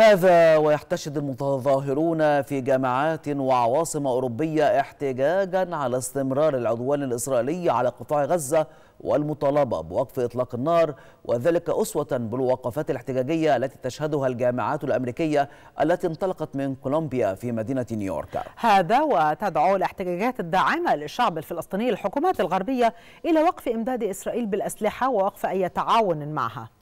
هذا ويحتشد المتظاهرون في جامعات وعواصم أوروبية احتجاجا على استمرار العدوان الإسرائيلي على قطاع غزة والمطالبة بوقف إطلاق النار وذلك أسوة بالوقفات الاحتجاجية التي تشهدها الجامعات الأمريكية التي انطلقت من كولومبيا في مدينة نيويورك هذا وتدعو الاحتجاجات الداعمة للشعب الفلسطيني الحكومات الغربية إلى وقف إمداد إسرائيل بالأسلحة ووقف أي تعاون معها